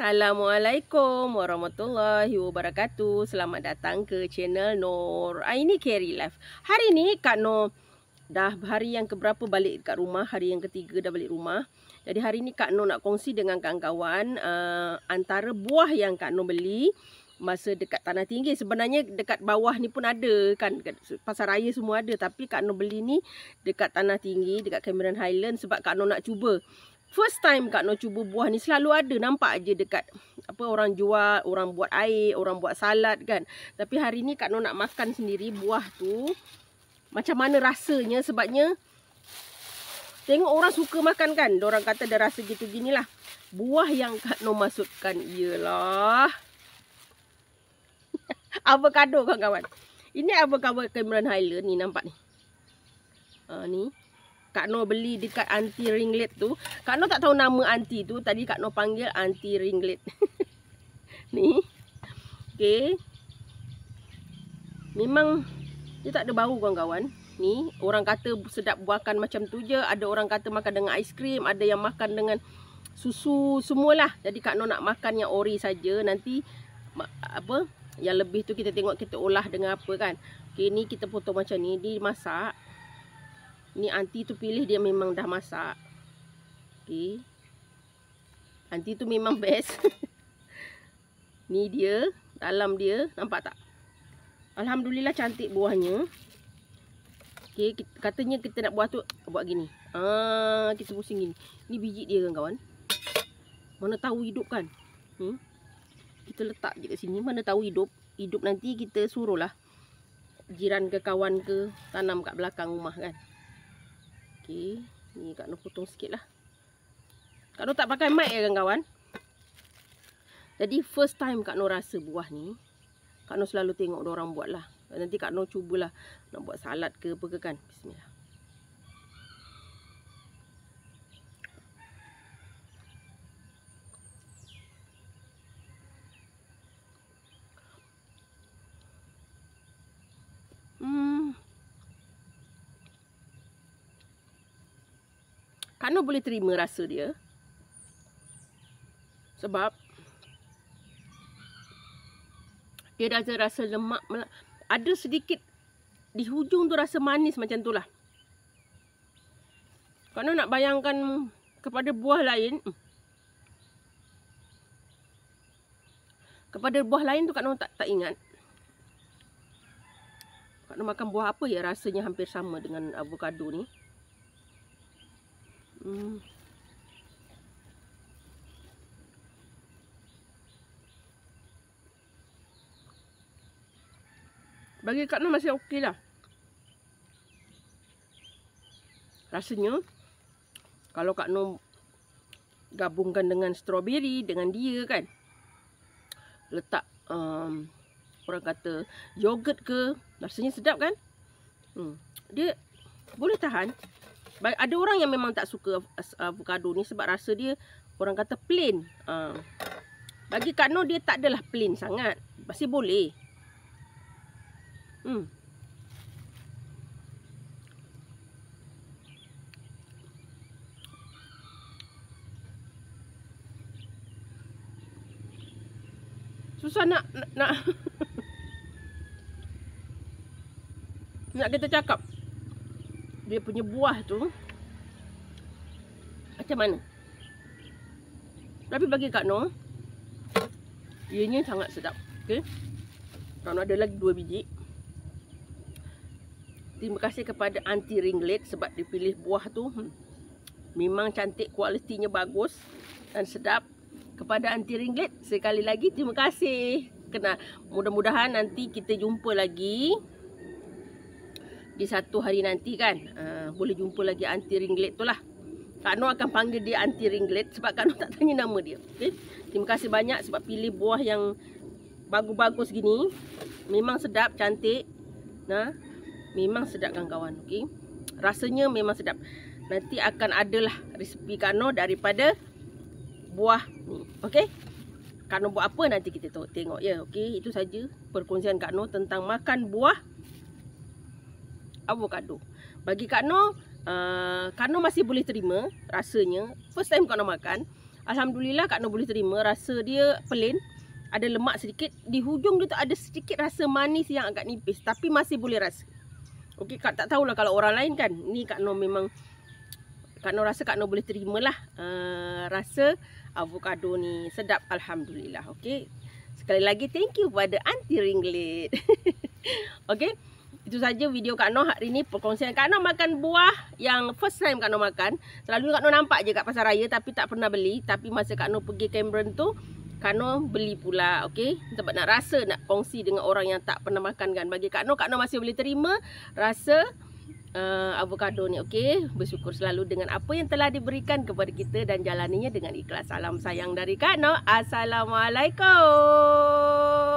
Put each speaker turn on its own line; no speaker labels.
Assalamualaikum warahmatullahi wabarakatuh Selamat datang ke channel Nur Aini ah, Carry Life Hari ni Kak Nur dah hari yang keberapa balik dekat rumah Hari yang ketiga dah balik rumah Jadi hari ni Kak Nur nak kongsi dengan kawan-kawan uh, Antara buah yang Kak Nur beli Masa dekat tanah tinggi Sebenarnya dekat bawah ni pun ada kan Pasar raya semua ada Tapi Kak Nur beli ni dekat tanah tinggi Dekat Cameron Highland Sebab Kak Nur nak cuba first time Kak Noh cuba buah ni selalu ada nampak aje dekat apa orang jual, orang buat air, orang buat salad kan. Tapi hari ni Kak Noh nak makan sendiri buah tu. Macam mana rasanya sebabnya tengok orang suka makan kan. Diorang kata dia rasa gitu ginilah. Buah yang Kak Noh masukkan ialah avocado kawan-kawan. Ini avocado Cameron Highland ni nampak ni. Ha ni. Kak No beli dekat anti ringlet tu. Kak No tak tahu nama anti tu. Tadi Kak No panggil anti ringlet. ni. Okay. Memang dia tak ada bau kawan-kawan. Ni. Orang kata sedap buahkan macam tu je. Ada orang kata makan dengan aiskrim. Ada yang makan dengan susu. Semualah. Jadi Kak No nak makan yang ori saja. Nanti apa yang lebih tu kita tengok kita olah dengan apa kan. Okay ni kita potong macam ni. Dia masak. Ni auntie tu pilih dia memang dah masak. okay? Auntie tu memang best. ni dia, dalam dia nampak tak? Alhamdulillah cantik buahnya. okay? katanya kita nak buah tu buat gini. Ah, kita pusing gini. Ni biji dia kan kawan? Mana tahu hidup kan? Hmm? Kita letak je kat sini. Mana tahu hidup. Hidup nanti kita suruh lah Jiran ke kawan ke. Tanam kat belakang rumah kan. Okey, ni Kak Noh potong sikitlah. Kak Noh tak pakai mic ya kawan-kawan. Jadi first time Kak Noh rasa buah ni. Kak Noh selalu tengok orang buat lah. Nanti Kak Noh cubalah nak buat salad ke apa ke kan. Bismillah. mana boleh terima rasa dia sebab dia dah rasa lemak ada sedikit di hujung tu rasa manis macam tu lah kalau nak bayangkan kepada buah lain kepada buah lain tu kak Nong tak, tak ingat kak Nong makan buah apa ya rasanya hampir sama dengan avocado ni Bagi Kak Noor masih ok lah. Rasanya, kalau Kak Noor gabungkan dengan strawberry, dengan dia kan. Letak, um, orang kata, yogurt ke. Rasanya sedap kan. Hmm. Dia boleh tahan. Ada orang yang memang tak suka avocado ni sebab rasa dia, orang kata, plain. Uh. Bagi Kak Noor, dia tak adalah plain sangat. pasti boleh. Hmm. Susah nak nak nak, nak kita cakap dia punya buah tu macam mana. Tapi bagi Kak Noh, ianya sangat sedap. Okey. Kak Noh ada lagi dua biji. Terima kasih kepada anti ringlet sebab dipilih buah tu. Hmm. Memang cantik, kualitinya bagus dan sedap. Kepada anti ringlet sekali lagi terima kasih. Kena mudah-mudahan nanti kita jumpa lagi di satu hari nanti kan. Uh, boleh jumpa lagi anti ringlet tu lah. Kak Noor akan panggil dia anti ringlet sebab Kak Noor tak tanya nama dia. Okay? Terima kasih banyak sebab pilih buah yang bagus-bagus gini. Memang sedap, cantik. Nah, Memang sedap kawan-kawan okay? Rasanya memang sedap Nanti akan adalah resipi Kano daripada buah ni Okay Kano buat apa nanti kita tengok ya Okay itu saja perkongsian Kano tentang makan buah avocado Bagi Kano uh, Kano masih boleh terima rasanya First time Kano makan Alhamdulillah Kano boleh terima rasa dia pelin Ada lemak sedikit Di hujung dia tu ada sedikit rasa manis yang agak nipis Tapi masih boleh rasa Okey Kak tak tahulah kalau orang lain kan. Ni Kak Noor memang Kak Noor rasa Kak Noor boleh terimalah uh, rasa avocado ni sedap alhamdulillah. Okey. Sekali lagi thank you kepada Aunty Ringlet. Okey. Itu saja video Kak Noor hari ni perkongsian Kak Noor makan buah yang first time Kak Noor makan. Selalu Kak Noor nampak je kat pasar raya tapi tak pernah beli tapi masa Kak Noor pergi Cameron tu Kak Noh beli pula okay? Sebab nak rasa nak kongsi dengan orang yang tak pernah makan kan Bagi Kak Noh, Kak Noh masih boleh terima rasa uh, avocado ni okay? Bersyukur selalu dengan apa yang telah diberikan kepada kita Dan jalaninya dengan ikhlas Salam sayang dari Kak Noh Assalamualaikum